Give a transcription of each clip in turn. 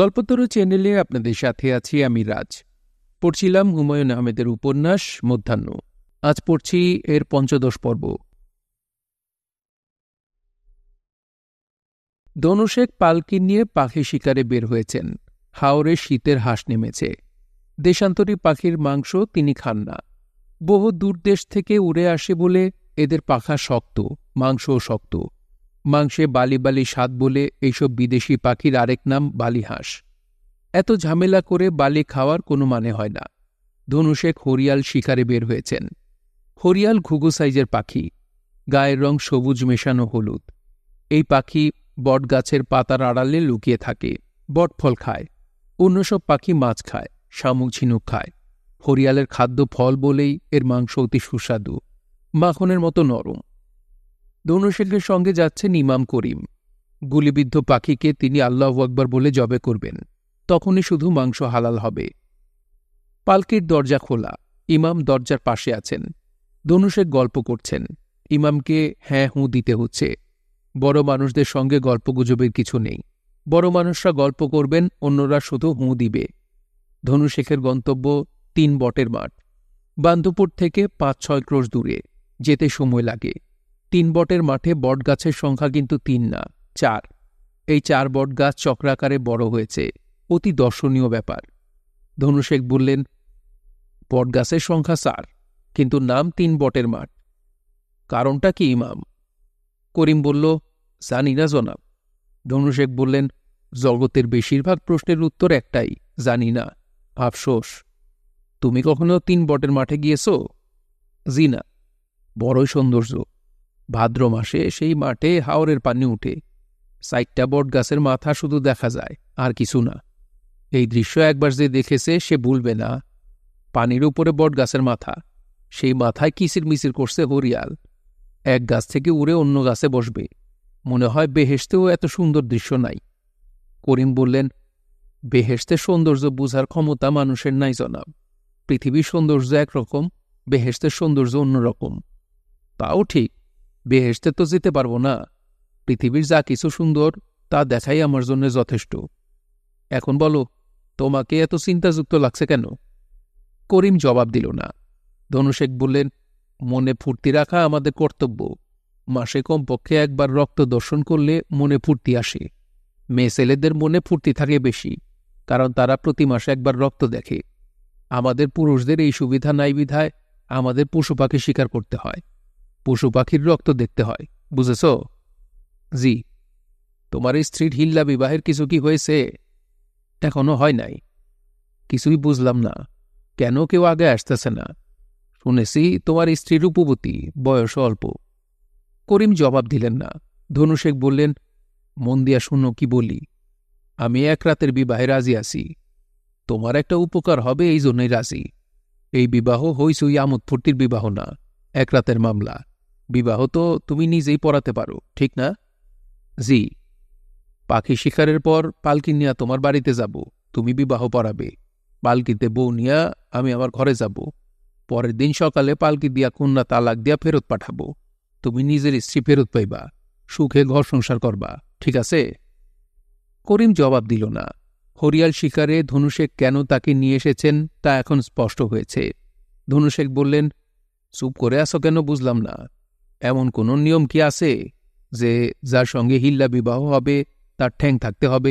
গল্পতরু চ্যানেলে আপনাদের সাথে আছি আমি রাজ পড়ছিলাম হুমায়ুন আহমেদের উপন্যাস মধ্যাহ্ন আজ পড়ছি এর পঞ্চদশ পর্ব দনুশেখ পালকি নিয়ে পাখি শিকারে বের হয়েছেন হাওরে শীতের হাঁস নেমেছে দেশান্তরী পাখির মাংস তিনি খান না বহু দূর দেশ থেকে উড়ে আসে বলে এদের পাখা শক্ত মাংসও শক্ত মাংসে বালি বালি স্বাদ বলে এইসব বিদেশি পাখির আরেক নাম বালিহাঁস এত ঝামেলা করে বালি খাওয়ার কোনো মানে হয় না ধনুষে হরিয়াল শিকারে বের হয়েছেন হরিয়াল ঘুঘু সাইজের পাখি গায়ের রং সবুজ মেশানো হলুদ এই পাখি বট গাছের পাতার আড়ালে লুকিয়ে থাকে বটফল খায় অন্য সব পাখি মাছ খায় শামুক ঝিনুক খায় হরিয়ালের খাদ্য ফল বলেই এর মাংস অতি সুস্বাদু মাখনের মতো নরম ধনুশেখের সঙ্গে যাচ্ছেন ইমাম করিম গুলিবিদ্ধ পাখিকে তিনি আল্লাহ আকবর বলে জবে করবেন তখনই শুধু মাংস হালাল হবে পালকির দরজা খোলা ইমাম দরজার পাশে আছেন ধনুশেখ গল্প করছেন ইমামকে হ্যাঁ হুঁ দিতে হচ্ছে বড় মানুষদের সঙ্গে গল্পগুজবের কিছু নেই বড় মানুষরা গল্প করবেন অন্যরা শুধু হুঁ দিবে ধনুশেখের গন্তব্য তিন বটের মাঠ বান্ধপুর থেকে পাঁচ ছয় ক্রোশ দূরে যেতে সময় লাগে তিন বটের মাঠে বটগাছের সংখ্যা কিন্তু তিন না চার এই চার বটগাছ চক্রাকারে বড় হয়েছে অতি দর্শনীয় ব্যাপার ধনুশেখ বললেন বটগাছের সংখ্যা চার কিন্তু নাম তিন বটের মাঠ কারণটা কি ইমাম করিম বলল জানি না জনাব ধনুশেখ বললেন জগতের বেশিরভাগ প্রশ্নের উত্তর একটাই জানি না আফসোস তুমি কখনো তিন বটের মাঠে গিয়েছ জি না বড়ই সৌন্দর্য ভাদ্র মাসে সেই মাঠে হাওরের পানি উঠে সাইটটা বট গাছের মাথা শুধু দেখা যায় আর কিছু না এই দৃশ্য একবার যে দেখেছে সে ভুলবে না পানির উপরে বট গাছের মাথা সেই মাথায় কিসির মিসির করছে হরিয়াল এক গাছ থেকে উড়ে অন্য গাছে বসবে মনে হয় বেহেস্তেও এত সুন্দর দৃশ্য নাই করিম বললেন বেহেস্তে সৌন্দর্য বুঝার ক্ষমতা মানুষের নাই জনাব পৃথিবীর সৌন্দর্য একরকম বেহেস্তের সৌন্দর্য অন্যরকম তাও ঠিক বেহেসতে তো যেতে পারব না পৃথিবীর যা কিছু সুন্দর তা দেখাই আমার জন্য যথেষ্ট এখন বলো তোমাকে এত চিন্তাযুক্ত লাগছে কেন করিম জবাব দিল না ধনুশেক বললেন মনে ফুর্তি রাখা আমাদের কর্তব্য মাসে কমপক্ষে একবার রক্ত দর্শন করলে মনে ফুর্তি আসে মেয়ে ছেলেদের মনে ফুর্তি থাকে বেশি কারণ তারা প্রতি মাসে একবার রক্ত দেখে আমাদের পুরুষদের এই সুবিধা নাই বিধায় আমাদের পশু পাখি শিকার করতে হয় পশু পাখির রক্ত দেখতে হয় বুঝেছ জি তোমার স্ত্রীর হিল্লা বিবাহের কিছু কি হয়েছে এখনো হয় নাই কিছুই বুঝলাম না কেন কেউ আগে আসতেছে না শুনেছি তোমার স্ত্রী রূপবতী বয়স অল্প করিম জবাব দিলেন না ধনুশেক বললেন মন দিয়া শুনো কি বলি আমি এক রাতের বিবাহে রাজি আছি তোমার একটা উপকার হবে এই জন্যই রাজি এই বিবাহ হইসই আমোদ ফুর্তির বিবাহ না এক রাতের মামলা বিবাহ তো তুমি নিজেই পড়াতে পারো ঠিক না জি পাখি শিকারের পর পালকি নিয়া তোমার বাড়িতে যাব তুমি বিবাহ পড়াবে পালকিতে বউ নিয়া আমি আমার ঘরে যাব পরের দিন সকালে পালকি দিয়া কন্যা তালাক দিয়া ফেরত পাঠাবো তুমি নিজের স্ত্রী ফেরত পাইবা সুখে ঘর সংসার করবা ঠিক আছে করিম জবাব দিল না হরিয়াল শিকারে ধনুষেক কেন তাকে নিয়ে এসেছেন তা এখন স্পষ্ট হয়েছে ধনুষেক বললেন চুপ করে আসো কেন বুঝলাম না এমন কোনো নিয়ম কি আছে যে যার সঙ্গে হিল্লা বিবাহ হবে তার ঠ্যাং থাকতে হবে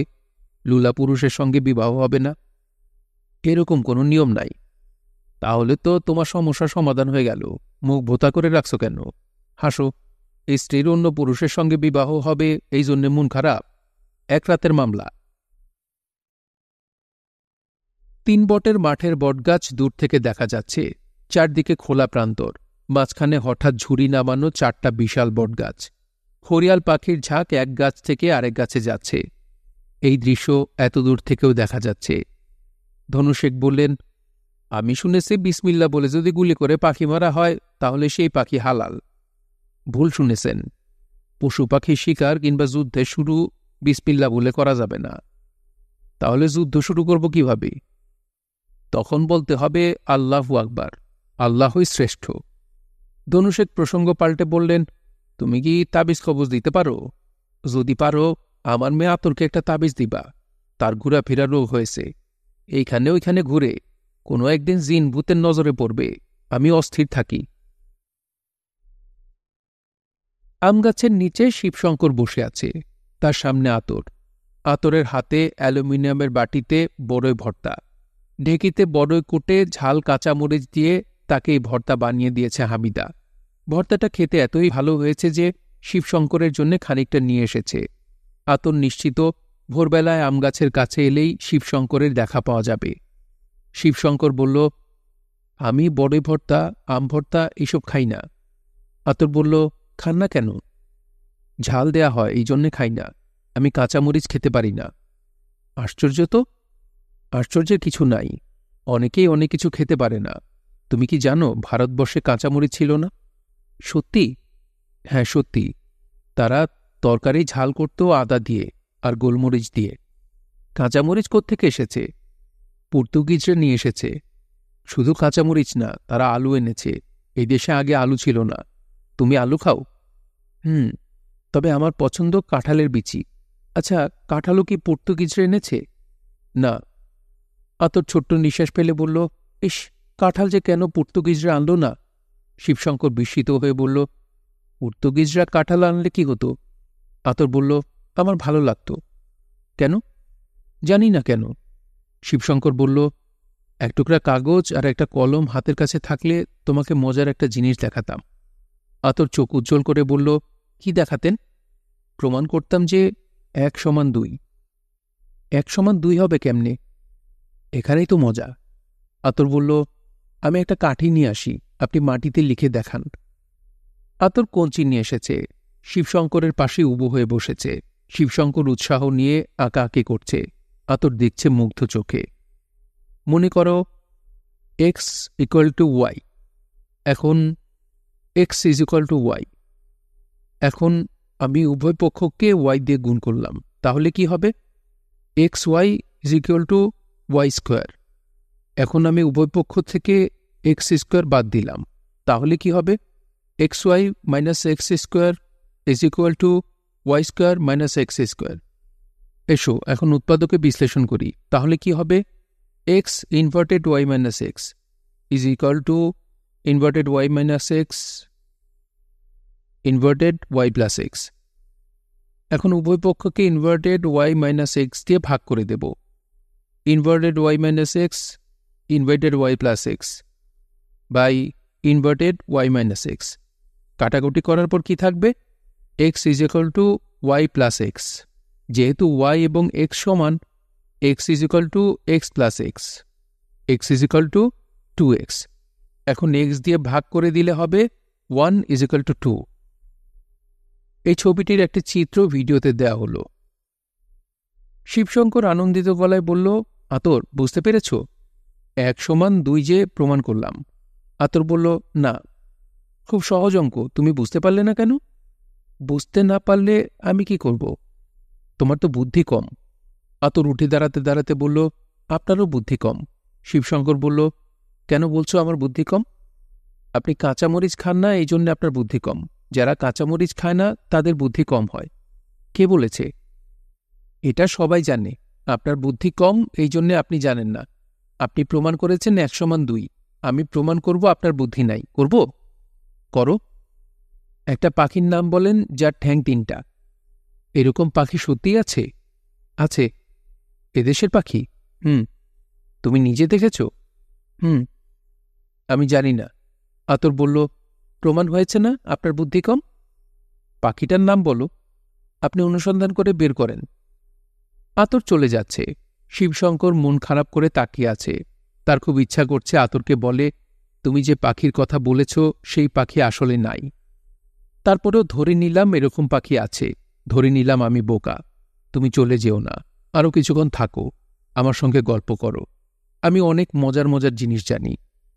লুলা পুরুষের সঙ্গে বিবাহ হবে না এরকম কোনো নিয়ম নাই তাহলে তো তোমার সমস্যা সমাধান হয়ে গেল মুখ ভোতা করে রাখছো কেন হাসো স্ত্রীর অন্য পুরুষের সঙ্গে বিবাহ হবে এই জন্যে মন খারাপ এক রাতের মামলা তিন বটের মাঠের বটগাছ দূর থেকে দেখা যাচ্ছে চারদিকে খোলা প্রান্তর মাঝখানে হঠাৎ ঝুড়ি নামানো চারটা বিশাল বটগাছ খরিয়াল পাখির ঝাঁক এক গাছ থেকে আরেক গাছে যাচ্ছে এই দৃশ্য এত দূর থেকেও দেখা যাচ্ছে ধনুশেখ বললেন আমি শুনেছি বিসমিল্লা বলে যদি গুলি করে পাখি মারা হয় তাহলে সেই পাখি হালাল ভুল শুনেছেন পশু পাখি শিকার কিংবা যুদ্ধে শুরু বিসমিল্লা বলে করা যাবে না তাহলে যুদ্ধ শুরু করব কিভাবে তখন বলতে হবে আল্লাহু আকবার আল্লাহই শ্রেষ্ঠ ধনুষেক প্রসঙ্গ পাল্টে বললেন তুমি কি তাবিজ কবজ দিতে পারো যদি পারো আমার মেয়ে আতরকে একটা তাবিজ দিবা তার ঘোরাফেরা রোগ হয়েছে এইখানে ওইখানে ঘুরে কোনো একদিন জিন ভূতের নজরে পড়বে আমি অস্থির থাকি আমগাছের নিচে শিবশঙ্কর বসে আছে তার সামনে আতর আতরের হাতে অ্যালুমিনিয়ামের বাটিতে বড়ই ভর্তা ঢেকিতে বড়ই কোটে ঝাল কাঁচামরিচ দিয়ে তাকেই ভর্তা বানিয়ে দিয়েছে হামিদা ভর্তাটা খেতে এতই ভালো হয়েছে যে শিবশঙ্করের জন্য খানিকটা নিয়ে এসেছে আতর নিশ্চিত ভোরবেলায় আমগাছের কাছে এলেই শিবশঙ্করের দেখা পাওয়া যাবে শিবশঙ্কর বলল আমি বড়ে ভর্তা আম ভর্তা এসব খাই না আতর বলল খান না কেন ঝাল দেয়া হয় এই জন্যে খাই না আমি কাঁচামরিচ খেতে পারি না আশ্চর্য তো আশ্চর্যের কিছু নাই অনেকেই অনেক কিছু খেতে পারে না তুমি কি জানো ভারতবর্ষে কাঁচামরিচ ছিল না সত্যি হ্যাঁ সত্যি তারা তরকারি ঝাল করত আদা দিয়ে আর গোলমরিচ দিয়ে কাঁচামরিচ কোত্থেকে এসেছে পর্তুগিজরা নিয়ে এসেছে শুধু কাঁচামরিচ না তারা আলু এনেছে এই দেশে আগে আলু ছিল না তুমি আলু খাও হুম তবে আমার পছন্দ কাঁঠালের বিচি আচ্ছা কাঁঠালও কি পর্তুগিজরা এনেছে না আতর ছোট্ট নিঃশ্বাস ফেলে বলল ইস কাঁঠাল যে কেন পর্তুগিজরা আনল না শিবশঙ্কর বিস্মিত হয়ে বলল পর্তুগিজরা কাঁঠাল আনলে কি হতো আতর বলল আমার ভালো লাগত কেন জানি না কেন শিবশঙ্কর বলল এক টুকরা কাগজ আর একটা কলম হাতের কাছে থাকলে তোমাকে মজার একটা জিনিস দেখাতাম আতর চোখ উজ্জ্বল করে বলল কি দেখাতেন প্রমাণ করতাম যে এক সমান দুই এক সমান দুই হবে কেমনে এখানেই তো মজা আতর বলল আমি একটা কাঠি নিয়ে আসি আপনি মাটিতে লিখে দেখান আতর কঞ্চি নিয়ে এসেছে শিবশঙ্করের পাশে উবু হয়ে বসেছে শিবশঙ্কর উৎসাহ নিয়ে আঁকা আঁকি করছে আতর দেখছে মুগ্ধ চোখে মনে করো এক্স ইকুয়াল টু ওয়াই এখন X is equal to Y এখন আমি উভয় পক্ষকে ওয়াই দিয়ে গুণ করলাম তাহলে কি হবে X Y is equal to Y square এখন আমি উভয়পক্ষ থেকে এক্স স্কোয়ার বাদ দিলাম তাহলে কি হবে X Y minus X square is equal to Y square minus X square এসো এখন উৎপাদকে বিশ্লেষণ করি তাহলে কি হবে X inverted Y minus X is equal to inverted Y minus X inverted Y plus X এখন উভয় পক্ষকে ইনভার্টেড ওয়াই মাইনাস এক্স দিয়ে ভাগ করে দেব inverted Y minus X inverted Y plus X by inverted Y minus X কাটাকুটি করার পর কি থাকবে X is equal to Y plus X যেহেতু ওয়াই এবং এক্স সমান X is equal to X plus X X is equal to two X এখন X দিয়ে ভাগ করে দিলে হবে one is equal to two এই ছবিটির একটি চিত্র ভিডিওতে দেয়া হলো শিবশঙ্কর আনন্দিত গলায় বলল আতর বুঝতে পেরেছো এক সমান দুই যে প্রমাণ করলাম আতর বলল না খুব সহজ অঙ্ক তুমি বুঝতে পারলে না কেন বুঝতে না পারলে আমি কি করব তোমার তো বুদ্ধি কম আতর উঠে দাঁড়াতে দাঁড়াতে বলল আপনারও বুদ্ধি কম শিবশঙ্কর বলল কেন বলছো আমার বুদ্ধি কম আপনি কাঁচামরিচ খান না এই জন্য আপনার বুদ্ধি কম যারা কাঁচামরিচ খায় না তাদের বুদ্ধি কম হয় কে বলেছে এটা সবাই জানে আপনার বুদ্ধি কম এই জন্যে আপনি জানেন না আপনি প্রমাণ করেছেন এক সমান দুই আমি প্রমাণ করব আপনার বুদ্ধি নাই করব কর একটা পাখির নাম বলেন যার ঠ্যাং তিনটা এরকম পাখি সত্যি আছে আছে এদেশের পাখি হুম তুমি নিজে দেখেছ হুম আমি জানি না আতর বলল প্রমাণ হয়েছে না আপনার বুদ্ধি কম পাখিটার নাম বলো আপনি অনুসন্ধান করে বের করেন আতর চলে যাচ্ছে শিবশঙ্কর মন খারাপ করে তাকিয়ে আছে তার খুব ইচ্ছা করছে আতরকে বলে তুমি যে পাখির কথা বলেছ সেই পাখি আসলে নাই তারপরেও ধরে নিলাম এরকম পাখি আছে ধরে নিলাম আমি বোকা তুমি চলে যেও না আরও কিছুক্ষণ থাকো আমার সঙ্গে গল্প করো আমি অনেক মজার মজার জিনিস জানি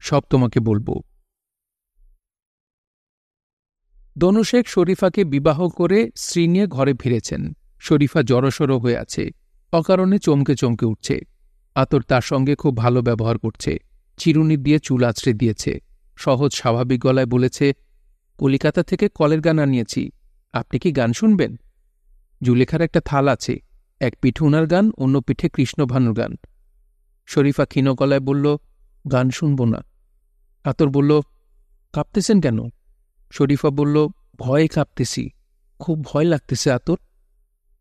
সব তোমাকে বলবো দনুশেখ শরীফাকে বিবাহ করে শ্রী নিয়ে ঘরে ফিরেছেন শরীফা জড়সড় হয়ে আছে অকারণে চমকে চমকে উঠছে আতর তার সঙ্গে খুব ভালো ব্যবহার করছে চিরুনি দিয়ে চুল আছড়ে দিয়েছে সহজ স্বাভাবিক গলায় বলেছে কলিকাতা থেকে কলের গান আনিয়েছি আপনি কি গান শুনবেন জুলেখার একটা থাল আছে এক পিঠে উনার গান অন্য পিঠে কৃষ্ণভানুর গান শরীফা ক্ষীণ গলায় বলল গান শুনব না আতর বলল কাঁপতেছেন কেন শরীফা বলল ভয়ে কাঁপতেছি খুব ভয় লাগতেছে আতর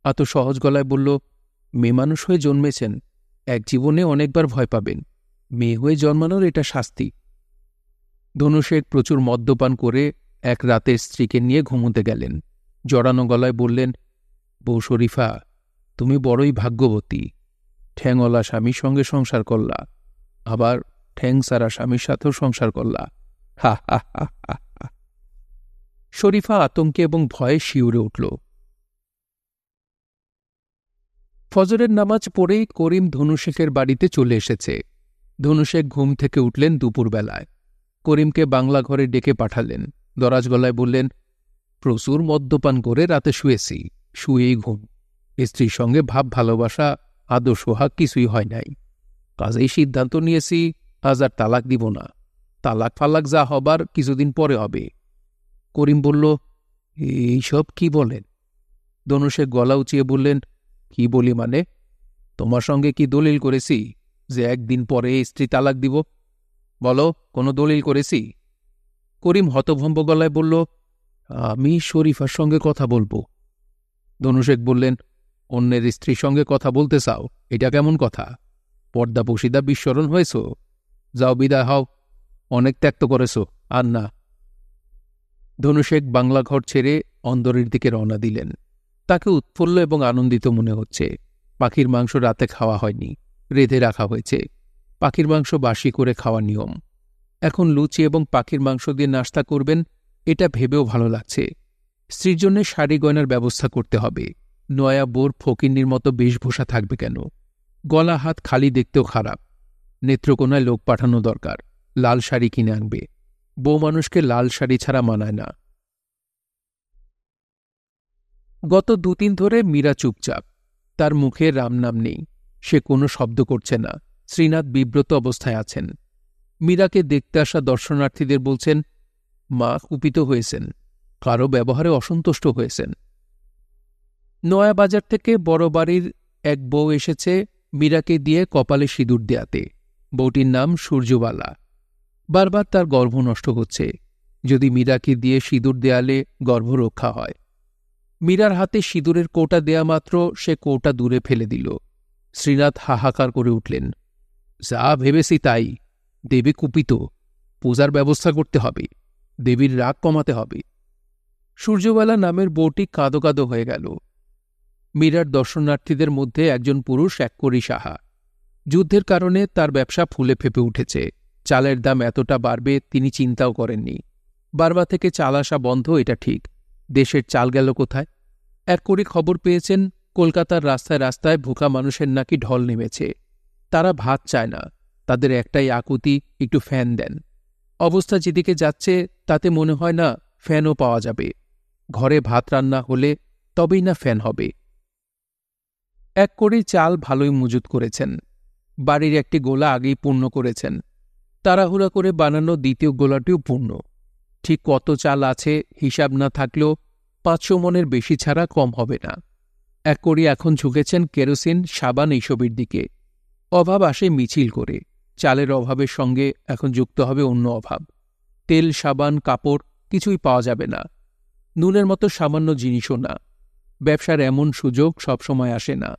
আতর সহজ গলায় বলল মেয়েমানুষ হয়ে জন্মেছেন এক জীবনে অনেকবার ভয় পাবেন মেয়ে হয়ে জন্মানোর এটা শাস্তি ধনুশেখ প্রচুর মদ্যপান করে এক রাতের স্ত্রীকে নিয়ে ঘুমোতে গেলেন জড়ানো গলায় বললেন বউ শরীফা তুমি বড়ই ভাগ্যবতী ঠ্যাংলা স্বামীর সঙ্গে সংসার করলা আবার ঠ্যাং সারা স্বামীর সাথেও সংসার করলা হা হা হা হা শরীফা আতঙ্কে এবং ভয়ে শিউরে উঠল ফজরের নামাজ পড়েই করিম ধনুশেখের বাড়িতে চলে এসেছে ধনুশেখ ঘুম থেকে উঠলেন দুপুরবেলায় করিমকে বাংলা ঘরে ডেকে পাঠালেন দরাজ গলায় বললেন প্রচুর মদ্যপান করে রাতে শুয়েছি শুয়েই ঘুম স্ত্রীর সঙ্গে ভাব ভালোবাসা আদর সোহাগ কিছুই হয় নাই কাজেই সিদ্ধান্ত নিয়েছি আজ আর তালাক দিব না তালাক ফালাক যা হবার কিছুদিন পরে হবে করিম বলল এইসব কি বলেন ধনুষে গলা উঁচিয়ে বললেন কি বলি মানে তোমার সঙ্গে কি দলিল করেছি যে একদিন পরে স্ত্রী তালাক দিব বলো কোনো দলিল করেছি করিম হতভম্ব গলায় বলল আমি শরীফার সঙ্গে কথা বলবো ধনুশেখ বললেন অন্যের স্ত্রীর সঙ্গে কথা বলতে চাও এটা কেমন কথা পর্দা পশিদা বিস্মরণ হয়েছ যাও বিদায় হও অনেক ত্যাক্ত করেছ আর না ধনুশেখ বাংলা ঘর ছেড়ে অন্দরের দিকে রওনা দিলেন তাকে উৎফুল্ল এবং আনন্দিত মনে হচ্ছে পাখির মাংস রাতে খাওয়া হয়নি রেঁধে রাখা হয়েছে পাখির মাংস বাসি করে খাওয়া নিয়ম এখন লুচি এবং পাখির মাংস দিয়ে নাস্তা করবেন এটা ভেবেও ভালো লাগছে স্ত্রীর জন্যে শাড়ি গয়নার ব্যবস্থা করতে হবে নয়া বোর ফকিন্নির মতো বেশভূষা থাকবে কেন গলা হাত খালি দেখতেও খারাপ নেত্রকোনায় লোক পাঠানো দরকার লাল শাড়ি কিনে আনবে বউ মানুষকে লাল শাড়ি ছাড়া মানায় না গত দুদিন ধরে মীরা চুপচাপ তার মুখে রাম নাম নেই সে কোনো শব্দ করছে না শ্রীনাথ বিব্রত অবস্থায় আছেন মীরাকে দেখতে আসা দর্শনার্থীদের বলছেন মা কুপিত হয়েছেন কারো ব্যবহারে অসন্তুষ্ট হয়েছেন নয়াবাজার থেকে বড় বাড়ির এক বউ এসেছে মীরাকে দিয়ে কপালে সিঁদুর দেয়াতে বউটির নাম সূর্যবালা বারবার তার গর্ভ নষ্ট হচ্ছে যদি মীরাকে দিয়ে সিঁদুর দেয়ালে গর্ভ রক্ষা হয় মীরার হাতে সিঁদুরের কৌটা দেয়া মাত্র সে কৌটা দূরে ফেলে দিল শ্রীনাথ হাহাকার করে উঠলেন যা ভেবেছি তাই দেবী কুপিত পূজার ব্যবস্থা করতে হবে দেবীর রাগ কমাতে হবে সূর্যবেলা নামের বউটি কাঁদো কাঁদো হয়ে গেল মীরার দর্শনার্থীদের মধ্যে একজন পুরুষ এক করি সাহা যুদ্ধের কারণে তার ব্যবসা ফুলে ফেপে উঠেছে চালের দাম এতটা বাড়বে তিনি চিন্তাও করেননি বারবার থেকে চাল আসা বন্ধ এটা ঠিক দেশের চাল গেল কোথায় এক করে খবর পেয়েছেন কলকাতার রাস্তায় রাস্তায় ভোকা মানুষের নাকি ঢল নেমেছে তারা ভাত চায় না তাদের একটাই আকুতি একটু ফ্যান দেন অবস্থা যেদিকে যাচ্ছে তাতে মনে হয় না ফ্যানও পাওয়া যাবে ঘরে ভাত রান্না হলে তবেই না ফ্যান হবে এক করে চাল ভালোই মজুত করেছেন বাড়ির একটি গোলা আগেই পূর্ণ করেছেন তাড়াহুড়া করে বানানো দ্বিতীয় গোলাটিও পূর্ণ ঠিক কত চাল আছে হিসাব না থাকলেও পাঁচশো মনের বেশি ছাড়া কম হবে না এক করি এখন ঝুঁকেছেন কেরোসিন সাবান এইসবের দিকে অভাব আসে মিছিল করে চালের অভাবের সঙ্গে এখন যুক্ত হবে অন্য অভাব তেল সাবান কাপড় কিছুই পাওয়া যাবে না নুনের মতো সামান্য জিনিসও না ব্যবসার এমন সুযোগ সবসময় আসে না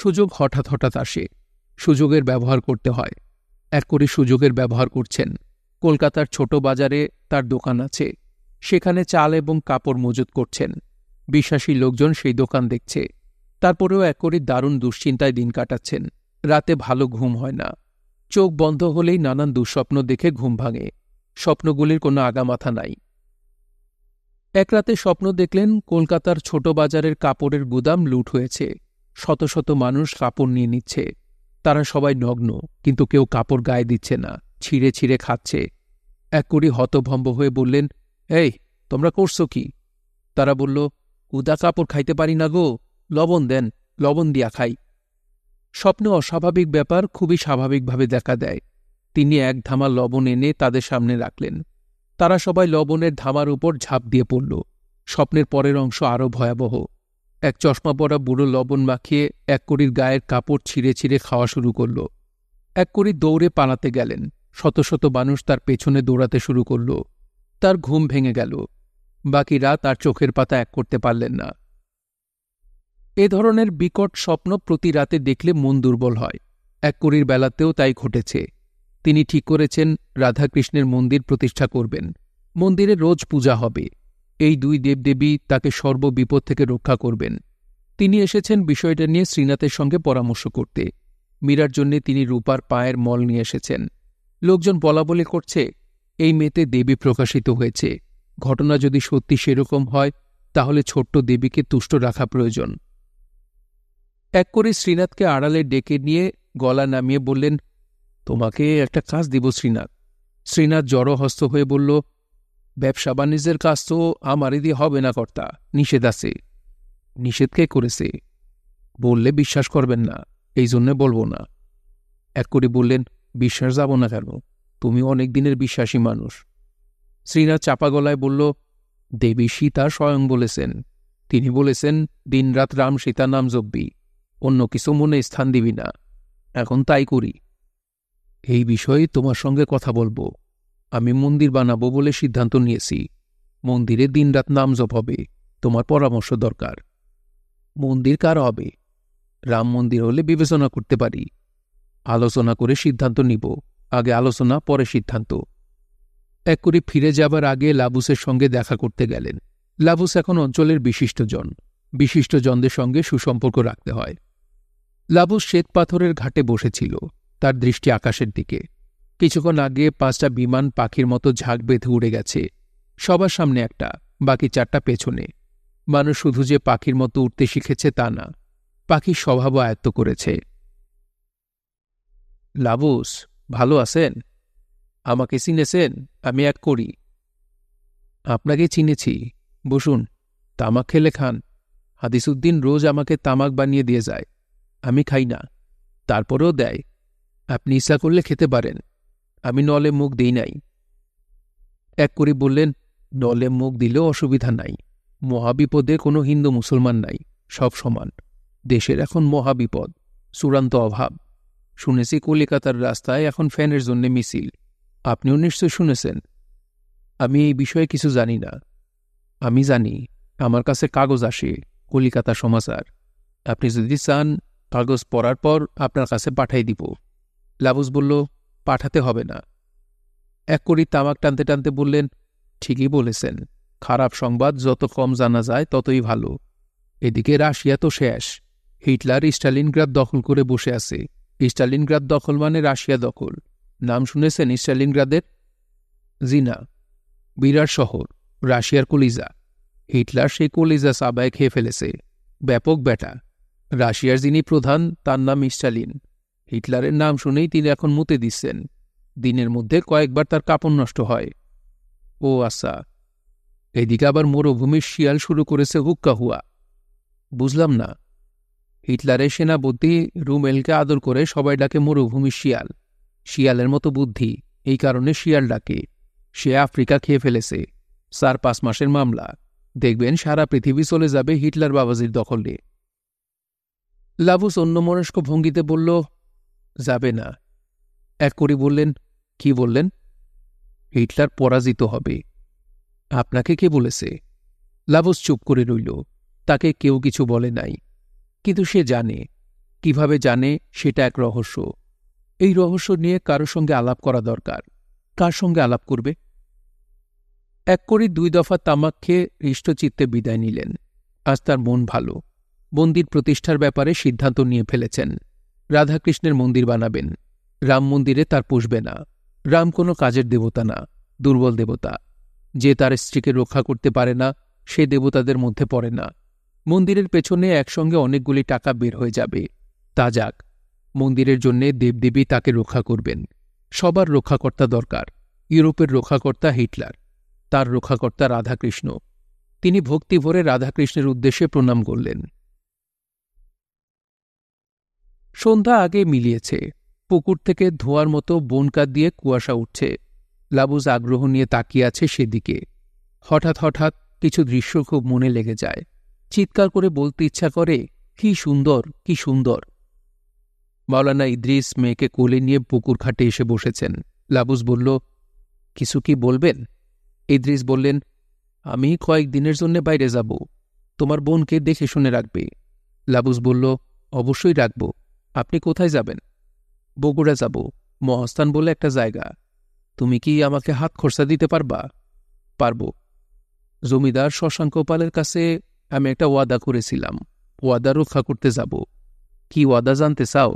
সুযোগ হঠাৎ হঠাৎ আসে সুযোগের ব্যবহার করতে হয় এক করে সুযোগের ব্যবহার করছেন কলকাতার ছোট বাজারে তার দোকান আছে সেখানে চাল এবং কাপড় মজুত করছেন বিশ্বাসী লোকজন সেই দোকান দেখছে তারপরেও এক করে দারুণ দুশ্চিন্তায় দিন কাটাচ্ছেন রাতে ভালো ঘুম হয় না চোখ বন্ধ হলেই নানান দুঃস্বপ্ন দেখে ঘুম ভাঙে স্বপ্নগুলির কোনো আগামাথা নাই এক রাতে স্বপ্ন দেখলেন কলকাতার ছোট বাজারের কাপড়ের গুদাম লুট হয়েছে শত শত মানুষ কাপড় নিয়ে নিচ্ছে তারা সবাই নগ্ন কিন্তু কেউ কাপড় গায়ে দিচ্ছে না ছিঁড়ে ছিঁড়ে খাচ্ছে এক কুড়ি হতভম্ব হয়ে বললেন এই তোমরা করছো কি তারা বলল উদা কাপড় খাইতে পারি না গো লবণ দেন লবণ দিয়া খাই স্বপ্ন অস্বাভাবিক ব্যাপার খুবই স্বাভাবিকভাবে দেখা দেয় তিনি এক ধামা লবণ এনে তাদের সামনে রাখলেন তারা সবাই লবণের ধামার উপর ঝাঁপ দিয়ে পড়ল স্বপ্নের পরের অংশ আরও ভয়াবহ এক চশমা পরা বুড়ো লবণ মাখিয়ে এক কড়ির গায়ের কাপড় ছিঁড়ে ছিঁড়ে খাওয়া শুরু করল এক কড়ি দৌড়ে পালাতে গেলেন শত শত মানুষ তার পেছনে দৌড়াতে শুরু করল তার ঘুম ভেঙে গেল বাকি রাত আর চোখের পাতা এক করতে পারলেন না এ ধরনের বিকট স্বপ্ন প্রতি রাতে দেখলে মন দুর্বল হয় এক কুড়ির বেলাতেও তাই ঘটেছে তিনি ঠিক করেছেন রাধাকৃষ্ণের মন্দির প্রতিষ্ঠা করবেন মন্দিরে রোজ পূজা হবে এই দুই দেবদেবী তাকে সর্ববিপদ থেকে রক্ষা করবেন তিনি এসেছেন বিষয়টা নিয়ে শ্রীনাথের সঙ্গে পরামর্শ করতে মীরার জন্যে তিনি রূপার পায়ের মল নিয়ে এসেছেন লোকজন বলাবলি করছে এই মেতে দেবী প্রকাশিত হয়েছে ঘটনা যদি সত্যি সেরকম হয় তাহলে ছোট্ট দেবীকে তুষ্ট রাখা প্রয়োজন এক করে শ্রীনাথকে আড়ালে ডেকে নিয়ে গলা নামিয়ে বললেন তোমাকে একটা কাজ দিব শ্রীনাথ শ্রীনাথ জড়হস্ত হয়ে বলল ব্যবসা বাণিজ্যের কাজ তো আমারই দিয়ে হবে না কর্তা নিষেধ আছে নিষেধকে করেছে বললে বিশ্বাস করবেন না এই জন্যে বলবো না এক করে বললেন বিশ্বাস যাব না কেন তুমি অনেক দিনের বিশ্বাসী মানুষ শ্রীনাথ চাপা গলায় বলল দেবী সীতা স্বয়ং বলেছেন তিনি বলেছেন দিনরাত রাম সীতা নাম জপবি অন্য কিছু মনে স্থান দিবি না এখন তাই করি এই বিষয়ে তোমার সঙ্গে কথা বলবো আমি মন্দির বানাবো বলে সিদ্ধান্ত নিয়েছি মন্দিরে দিনরাত নাম জপ হবে তোমার পরামর্শ দরকার মন্দির কার হবে রাম মন্দির হলে বিবেচনা করতে পারি আলোচনা করে সিদ্ধান্ত নিব আগে আলোচনা পরে সিদ্ধান্ত এক করে ফিরে যাবার আগে লাবুসের সঙ্গে দেখা করতে গেলেন লাবুস এখন অঞ্চলের বিশিষ্টজন বিশিষ্টজনদের সঙ্গে সুসম্পর্ক রাখতে হয় লাবুস শ্বেতপাথরের ঘাটে বসেছিল তার দৃষ্টি আকাশের দিকে কিছুক্ষণ আগে পাঁচটা বিমান পাখির মতো ঝাঁক বেঁধে উড়ে গেছে সবার সামনে একটা বাকি চারটা পেছনে মানুষ শুধু যে পাখির মতো উঠতে শিখেছে তা না পাখির স্বভাবও আয়ত্ত করেছে লাবুস ভালো আছেন আমাকে চিনেছেন আমি এক করি আপনাকে চিনেছি বসুন তামাক খেলে খান হাদিসুদ্দিন রোজ আমাকে তামাক বানিয়ে দিয়ে যায় আমি খাই না তারপরেও দেয় আপনি ইচ্ছা করলে খেতে পারেন আমি নলে মুখ দিই নাই এক করি বললেন নলে মুখ দিলেও অসুবিধা নাই মহাবিপদে কোনো হিন্দু মুসলমান নাই সব সমান দেশের এখন মহাবিপদ চূড়ান্ত অভাব শুনেছি কলিকাতার রাস্তায় এখন ফ্যানের জন্য মিছিল আপনিও নিশ্চয় শুনেছেন আমি এই বিষয়ে কিছু জানি না আমি জানি আমার কাছে কাগজ আসে কলিকাতা সমাচার আপনি যদি চান কাগজ পড়ার পর আপনার কাছে পাঠাই দিব লাবুস বলল পাঠাতে হবে না এক করি তামাক টানতে টানতে বললেন ঠিকই বলেছেন খারাপ সংবাদ যত কম জানা যায় ততই ভালো এদিকে রাশিয়া তো শেষ হিটলার স্টালিনগ্রাদ দখল করে বসে আছে স্টালিনগ্রাদ দখল মানে রাশিয়া দখল নাম শুনেছেন স্টালিনগ্রাদের জিনা বিরাট শহর রাশিয়ার কলিজা হিটলার সেই কলিজা সাবায় খেয়ে ফেলেছে ব্যাপক ব্যাটা রাশিয়ার যিনি প্রধান তার নাম স্টালিন হিটলারের নাম শুনেই তিনি এখন মুতে দিচ্ছেন দিনের মধ্যে কয়েকবার তার কাপড় নষ্ট হয় ও আচ্ছা এদিকে আবার মরুভূমির শিয়াল শুরু করেছে হুক্কা হুয়া বুঝলাম না হিটলারের সেনাপতি রুমেলকে আদর করে সবাই ডাকে মরুভূমি শিয়াল শিয়ালের মতো বুদ্ধি এই কারণে শিয়াল ডাকে সে আফ্রিকা খেয়ে ফেলেছে চার পাঁচ মাসের মামলা দেখবেন সারা পৃথিবী চলে যাবে হিটলার বাবাজির দখলে লাভুস অন্যমনস্ক ভঙ্গিতে বলল যাবে না এক করি বললেন কি বললেন হিটলার পরাজিত হবে আপনাকে কে বলেছে লাভুস চুপ করে রইল তাকে কেউ কিছু বলে নাই কিন্তু সে জানে কিভাবে জানে সেটা এক রহস্য এই রহস্য নিয়ে কারো সঙ্গে আলাপ করা দরকার কার সঙ্গে আলাপ করবে এক করে দুই দফা তামাক খেয়ে হৃষ্টচিত্তে বিদায় নিলেন আজ তার মন ভালো মন্দির প্রতিষ্ঠার ব্যাপারে সিদ্ধান্ত নিয়ে ফেলেছেন রাধাকৃষ্ণের মন্দির বানাবেন রাম মন্দিরে তার পুষবে না রাম কোনো কাজের দেবতা না দুর্বল দেবতা যে তার স্ত্রীকে রক্ষা করতে পারে না সে দেবতাদের মধ্যে পড়ে না মন্দিরের পেছনে একসঙ্গে অনেকগুলি টাকা বের হয়ে যাবে তা যাক মন্দিরের জন্যে দেবদেবী তাকে রক্ষা করবেন সবার রক্ষাকর্তা দরকার ইউরোপের রক্ষাকর্তা হিটলার তার রক্ষাকর্তা রাধাকৃষ্ণ তিনি ভক্তি ভরে রাধাকৃষ্ণের উদ্দেশ্যে প্রণাম করলেন সন্ধ্যা আগে মিলিয়েছে পুকুর থেকে ধোয়ার মতো বনকা দিয়ে কুয়াশা উঠছে লাবুজ আগ্রহ নিয়ে তাকিয়ে আছে সেদিকে হঠাৎ হঠাৎ কিছু দৃশ্য খুব মনে লেগে যায় চিৎকার করে বলতে ইচ্ছা করে কি সুন্দর কি সুন্দর মাওলানা ইদ্রিস মেয়েকে কোলে নিয়ে পুকুর ঘাটে এসে বসেছেন লাবুস বলল কিছু কি বলবেন ইদ্রিস বললেন আমি কয়েকদিনের জন্য বাইরে যাব তোমার বোনকে দেখে শুনে রাখবে লাবুস বলল অবশ্যই রাখব আপনি কোথায় যাবেন বগুড়া যাব মহাস্থান বলে একটা জায়গা তুমি কি আমাকে হাত খরচা দিতে পারবা পারব জমিদার শশাঙ্ক পালের কাছে আমি একটা ওয়াদা করেছিলাম ওয়াদা রক্ষা করতে যাব কি ওয়াদা জানতে চাও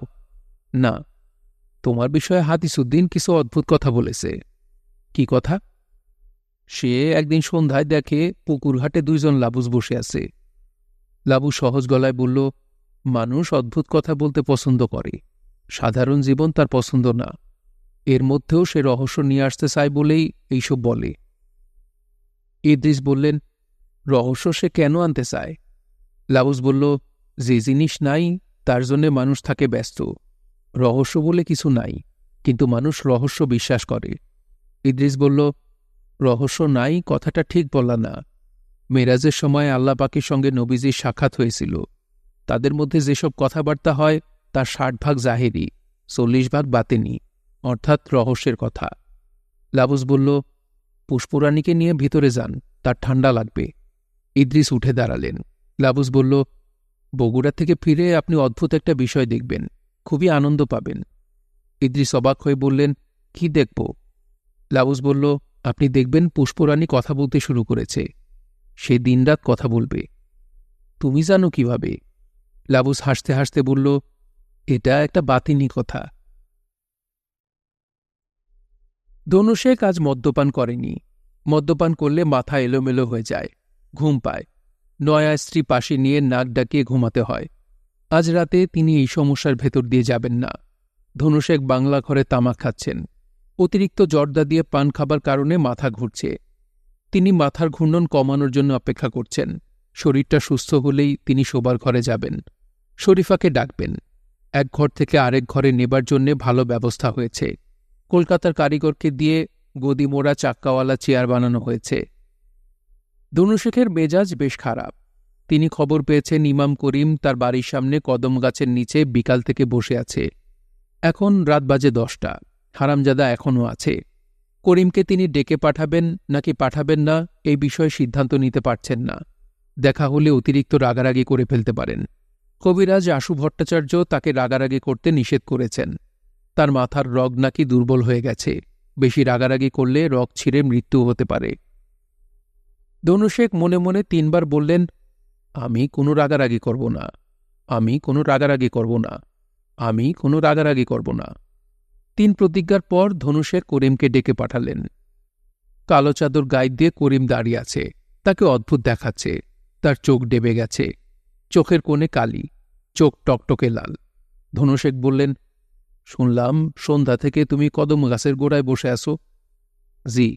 না তোমার বিষয়ে হাতিসুদ্দিন কিছু অদ্ভুত কথা বলেছে কি কথা সে একদিন সন্ধ্যায় দেখে পুকুরঘাটে দুইজন লাবুস বসে আছে লাবু সহজ গলায় বলল মানুষ অদ্ভুত কথা বলতে পছন্দ করে সাধারণ জীবন তার পছন্দ না এর মধ্যেও সে রহস্য নিয়ে আসতে চায় বলেই এইসব বলে ইদ্রিস বললেন রহস্য সে কেন আনতে চায় লাবুস বলল যে জিনিস নাই তার জন্যে মানুষ থাকে ব্যস্ত রহস্য বলে কিছু নাই কিন্তু মানুষ রহস্য বিশ্বাস করে ইদ্রিস বলল রহস্য নাই কথাটা ঠিক বলা না মেরাজের সময় আল্লাহ পাকির সঙ্গে নবীজির সাক্ষাৎ হয়েছিল তাদের মধ্যে যেসব কথাবার্তা হয় তার ষাট ভাগ জাহেরি চল্লিশ ভাগ বাতেনি অর্থাৎ রহস্যের কথা লাবুস বলল পুষ্পুরাণীকে নিয়ে ভিতরে যান তার ঠান্ডা লাগবে ইদ্রিস উঠে দাঁড়ালেন লাবুস বলল বগুড়া থেকে ফিরে আপনি অদ্ভুত একটা বিষয় দেখবেন খুবই আনন্দ পাবেন ইদ্রিস অবাক হয়ে বললেন কি দেখব লাবুস বলল আপনি দেখবেন পুষ্পরানী কথা বলতে শুরু করেছে সে দিনরাত কথা বলবে তুমি জানো কিভাবে লাবুস হাসতে হাসতে বলল এটা একটা বাতিনি কথা ধনুষে কাজ মদ্যপান করেনি মদ্যপান করলে মাথা এলোমেলো হয়ে যায় ঘুম পায় নয়া স্ত্রী পাশে নিয়ে নাক ডাকিয়ে ঘুমাতে হয় আজ রাতে তিনি এই সমস্যার ভেতর দিয়ে যাবেন না ধনুশেখ বাংলা ঘরে তামাক খাচ্ছেন অতিরিক্ত জর্দা দিয়ে পান খাবার কারণে মাথা ঘুরছে তিনি মাথার ঘূর্ণন কমানোর জন্য অপেক্ষা করছেন শরীরটা সুস্থ হলেই তিনি শোবার ঘরে যাবেন শরীফাকে ডাকবেন এক ঘর থেকে আরেক ঘরে নেবার জন্যে ভালো ব্যবস্থা হয়েছে কলকাতার কারিগরকে দিয়ে গদিমোড়া চাক্কাওয়ালা চেয়ার বানানো হয়েছে ধনুশেখের মেজাজ বেশ খারাপ তিনি খবর পেয়েছেন ইমাম করিম তার বাড়ির সামনে কদম গাছের নিচে বিকাল থেকে বসে আছে এখন রাত বাজে দশটা হারামজাদা এখনও আছে করিমকে তিনি ডেকে পাঠাবেন নাকি পাঠাবেন না এই বিষয়ে সিদ্ধান্ত নিতে পারছেন না দেখা হলে অতিরিক্ত রাগারাগি করে ফেলতে পারেন কবিরাজ আশু ভট্টাচার্য তাকে রাগারাগি করতে নিষেধ করেছেন তার মাথার রগ নাকি দুর্বল হয়ে গেছে বেশি রাগারাগি করলে রগ ছিঁড়ে মৃত্যু হতে পারে দনুশেখ মনে মনে তিনবার বললেন আমি কোনো রাগারাগি করব না আমি কোনো রাগারাগি করব না আমি কোনো রাগারাগি করব না তিন প্রতিজ্ঞার পর ধনুশের করিমকে ডেকে পাঠালেন কালো চাদর গায়ে দিয়ে করিম দাঁড়িয়ে আছে তাকে অদ্ভুত দেখাচ্ছে তার চোখ ডেবে গেছে চোখের কোণে কালি চোখ টকটকে লাল ধনুশেখ বললেন শুনলাম সন্ধ্যা থেকে তুমি কদম গাছের গোড়ায় বসে আসো জি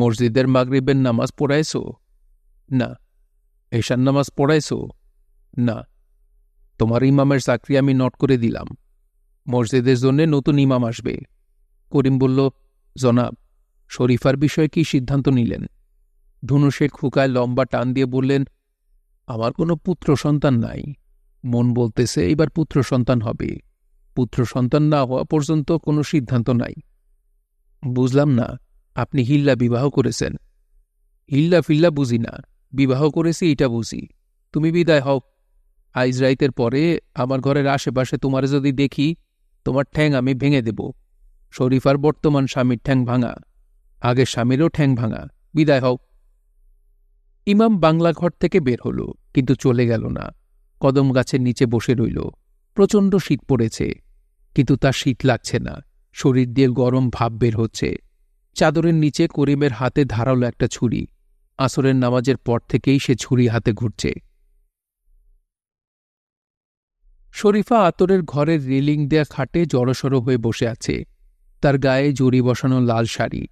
মসজিদের মাগরিবের নামাজ পড়াইছো না এশার নামাজ পড়াইছো না তোমার ইমামের চাকরি আমি নট করে দিলাম মসজিদের জন্যে নতুন ইমাম আসবে করিম বলল জনাব শরীফার বিষয়ে কি সিদ্ধান্ত নিলেন ধুনু শেখ হুকায় লম্বা টান দিয়ে বললেন আমার কোনো পুত্র সন্তান নাই মন বলতেছে এবার পুত্র সন্তান হবে পুত্র সন্তান না হওয়া পর্যন্ত কোনো সিদ্ধান্ত নাই বুঝলাম না আপনি হিল্লা বিবাহ করেছেন হিল্লা ফিল্লা বুঝি না বিবাহ করেছি এটা বুঝি তুমি বিদায় হও আইজ রাইতের পরে আমার ঘরের আশেপাশে তোমার যদি দেখি তোমার ঠ্যাং আমি ভেঙে দেব শরীফার বর্তমান স্বামীর ঠ্যাং ভাঙা আগে স্বামীরও ঠ্যাং ভাঙা বিদায় হও ইমাম বাংলা ঘর থেকে বের হলো কিন্তু চলে গেল না কদম গাছের নিচে বসে রইল প্রচণ্ড শীত পড়েছে কিন্তু তার শীত লাগছে না শরীর দিয়ে গরম ভাব বের হচ্ছে চাদরের নিচে করিমের হাতে ধারালো একটা ছুরি আসরের নামাজের পর থেকেই সে ছুরি হাতে ঘুরছে শরীফা আতরের ঘরের রেলিং দেয়া খাটে জড়সড় হয়ে বসে আছে তার গায়ে জড়ি বসানো লাল শাড়ি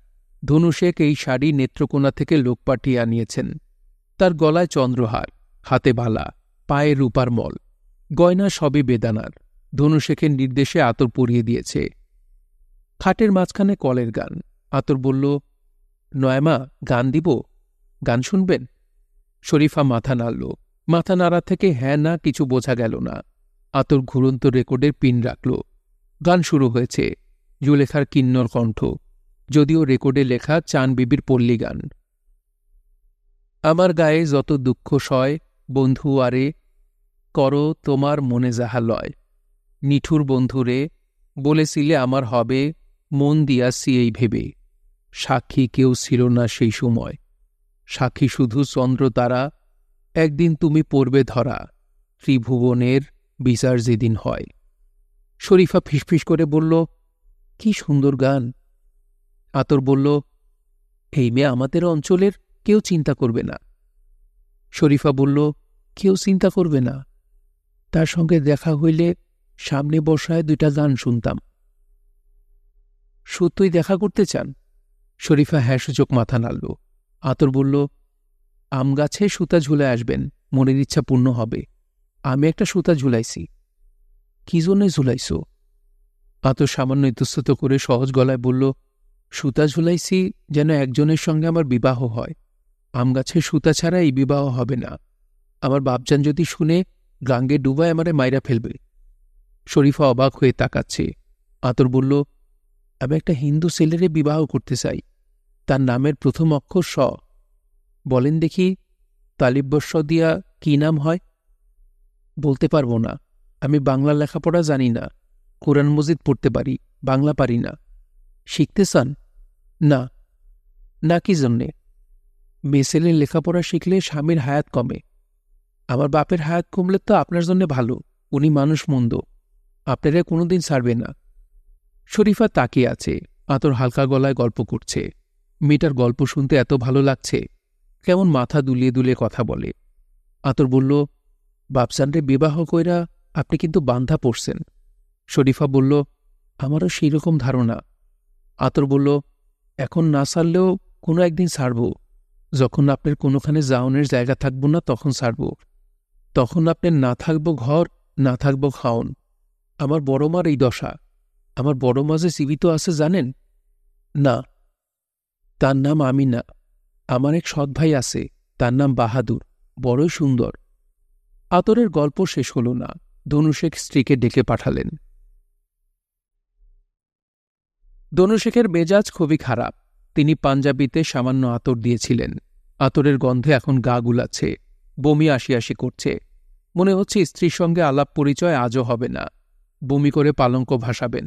ধনুশেক এই শাড়ি নেত্রকোনা থেকে লোক পাঠিয়ে আনিয়েছেন তার গলায় চন্দ্রহার হাতে বালা পায়ে রূপার মল গয়না সবই বেদানার ধনুশেখের নির্দেশে আতর পরিয়ে দিয়েছে খাটের মাঝখানে কলের গান আতর বলল নয়মা গান দিব গান শুনবেন শরীফা মাথা নাড়ল মাথা নাড়া থেকে হ্যাঁ না কিছু বোঝা গেল না আতর ঘুরন্ত রেকর্ডের পিন রাখল গান শুরু হয়েছে জুলেখার কিন্নর কণ্ঠ যদিও রেকর্ডে লেখা চান বিবির পল্লী গান আমার গায়ে যত দুঃখ সয় বন্ধু আরে কর তোমার মনে যাহা লয় নিঠুর বন্ধুরে বলেছিলে আমার হবে মন দিয়াছি এই ভেবে সাক্ষী কেউ ছিল না সেই সময় সাক্ষী শুধু চন্দ্র তারা একদিন তুমি পড়বে ধরা ত্রিভুবনের বিচার যেদিন হয় শরীফা ফিসফিস করে বলল কি সুন্দর গান আতর বলল এই মেয়ে আমাদের অঞ্চলের কেউ চিন্তা করবে না শরীফা বলল কেউ চিন্তা করবে না তার সঙ্গে দেখা হইলে সামনে বসায় দুইটা গান শুনতাম সত্যই দেখা করতে চান শরীফা হ্যাঁ সূচক মাথা নাড়ল আতর বলল আম গাছে সুতা ঝুলে আসবেন মনের ইচ্ছা পূর্ণ হবে আমি একটা সুতা ঝুলাইছি কি জন্যে ঝুলাইছ আতর সামান্য ইতস্তত করে সহজ গলায় বলল সুতা ঝুলাইছি যেন একজনের সঙ্গে আমার বিবাহ হয় আম গাছের সুতা ছাড়া এই বিবাহ হবে না আমার বাপজান যদি শুনে গাঙ্গে ডুবায় আমারে মাইরা ফেলবে শরীফা অবাক হয়ে তাকাচ্ছে আতর বলল আমি একটা হিন্দু ছেলেরে বিবাহ করতে চাই তার নামের প্রথম অক্ষর স বলেন দেখি তালিব্যস্ব দিয়া কি নাম হয় বলতে পারবো না আমি বাংলা লেখাপড়া জানি না কোরআন মজিদ পড়তে পারি বাংলা পারি না শিখতে চান না না কি জন্যে মেয়ে লেখাপড়া শিখলে স্বামীর হায়াত কমে আমার বাপের হায়াত কমলে তো আপনার জন্য ভালো উনি মানুষ মন্দ আপনারা কোনোদিন ছাড়বে না শরীফা তাকিয়ে আছে আতর হালকা গলায় গল্প করছে মেয়েটার গল্প শুনতে এত ভালো লাগছে কেমন মাথা দুলিয়ে দুলিয়ে কথা বলে আতর বলল বাপসানরে বিবাহ কইরা আপনি কিন্তু বান্ধা পড়ছেন শরীফা বলল আমারও সেই রকম ধারণা আতর বলল এখন না সারলেও কোনো একদিন সারব যখন আপনার কোনোখানে জাউনের জায়গা থাকব না তখন সারব তখন আপনার না থাকব ঘর না থাকব খাওন আমার বড় মার এই দশা আমার বড় মাঝে তো আছে জানেন না তার নাম আমিনা আমার এক সৎ ভাই আছে তার নাম বাহাদুর বড়ই সুন্দর আতরের গল্প শেষ হল না ধনুশেখ স্ত্রীকে ডেকে পাঠালেন দনুশেখের মেজাজ খুবই খারাপ তিনি পাঞ্জাবিতে সামান্য আতর দিয়েছিলেন আতরের গন্ধে এখন গা গুলাচ্ছে বমি আসি আসি করছে মনে হচ্ছে স্ত্রীর সঙ্গে আলাপ পরিচয় আজও হবে না বমি করে পালঙ্ক ভাসাবেন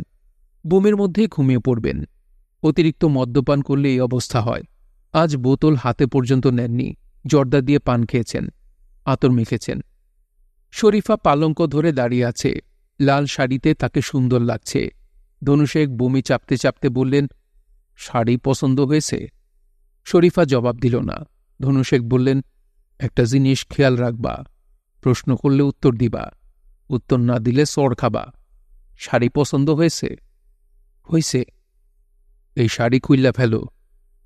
বোমের মধ্যে ঘুমিয়ে পড়বেন অতিরিক্ত মদ্যপান করলে এই অবস্থা হয় আজ বোতল হাতে পর্যন্ত নেননি জর্দা দিয়ে পান খেয়েছেন আতর মেখেছেন শরীফা পালঙ্ক ধরে দাঁড়িয়ে আছে লাল শাড়িতে তাকে সুন্দর লাগছে ধনুশেখ বমি চাপতে চাপতে বললেন শাড়ি পছন্দ হয়েছে শরীফা জবাব দিল না ধনুশেখ বললেন একটা জিনিস খেয়াল রাখবা প্রশ্ন করলে উত্তর দিবা উত্তর না দিলে সর খাবা শাড়ি পছন্দ হয়েছে হইছে এই শাড়ি খুইল্লা ফেলো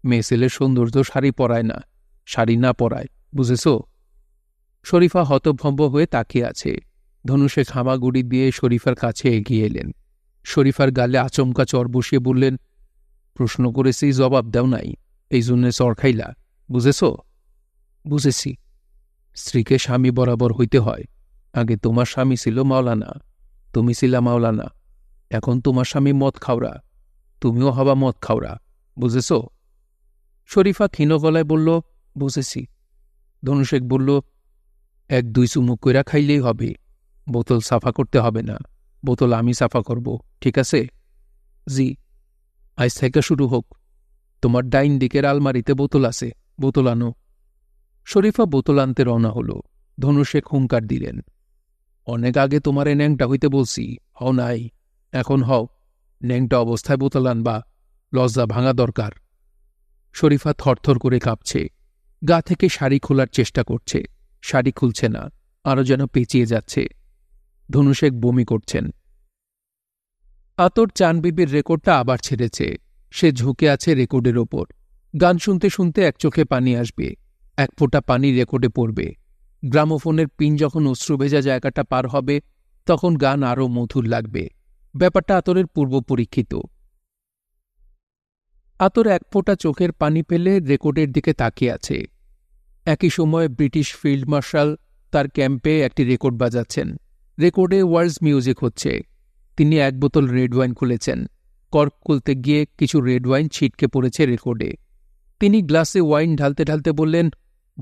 মেয়ে ছেলের সৌন্দর্য শাড়ি পরায় না শাড়ি না পরায় বুঝেছ শরীফা হতভম্ব হয়ে তাকিয়ে আছে ধনুষে খামাগুড়ি দিয়ে শরীফার কাছে এগিয়ে এলেন শরীফার গালে আচমকা চর বসিয়ে বললেন প্রশ্ন করেছি জবাব দেও নাই এই জন্যে চর খাইলা বুঝেছ বুঝেছি স্ত্রীকে স্বামী বরাবর হইতে হয় আগে তোমার স্বামী ছিল মাওলানা তুমি ছিলা মাওলানা এখন তোমার স্বামী মদ খাওড়া তুমিও হবা মদ খাওড়া বুঝেছ শরীফা ক্ষীণ গলায় বলল বুঝেছি ধনুশেক বলল এক দুই চুমুক কইরা খাইলেই হবে বোতল সাফা করতে হবে না বোতল আমি সাফা করব ঠিক আছে জি আজ থেকে শুরু হোক তোমার ডাইন দিকের আলমারিতে বোতল আছে বোতল আনো শরীফা বোতল আনতে রওনা হল ধনুশেক হুঙ্কার দিলেন অনেক আগে তোমার এ ন্যাংটা হইতে বলছি হও নাই এখন হও ন্যাংটা অবস্থায় বোতালান বা লজ্জা ভাঙা দরকার শরীফা থরথর করে কাঁপছে গা থেকে শাড়ি খোলার চেষ্টা করছে শাড়ি খুলছে না আরও যেন পেঁচিয়ে যাচ্ছে ধনুষেক বমি করছেন আতর চানবিবির রেকর্ডটা আবার ছেড়েছে সে ঝুঁকে আছে রেকর্ডের ওপর গান শুনতে শুনতে এক চোখে পানি আসবে এক ফোঁটা পানি রেকর্ডে পড়বে গ্রামোফোনের পিন যখন অশ্রু ভেজা জায়গাটা পার হবে তখন গান আরও মধুর লাগবে ব্যাপারটা আতরের পূর্ব পরীক্ষিত আতর এক ফোঁটা চোখের পানি ফেলে রেকর্ডের দিকে তাকিয়ে আছে একই সময়ে ব্রিটিশ ফিল্ড মার্শাল তার ক্যাম্পে একটি রেকর্ড বাজাচ্ছেন রেকর্ডে ওয়ার্ল্ডস মিউজিক হচ্ছে তিনি এক বোতল রেড ওয়াইন খুলেছেন কর্ক খুলতে গিয়ে কিছু রেড ওয়াইন ছিটকে পড়েছে রেকর্ডে তিনি গ্লাসে ওয়াইন ঢালতে ঢালতে বললেন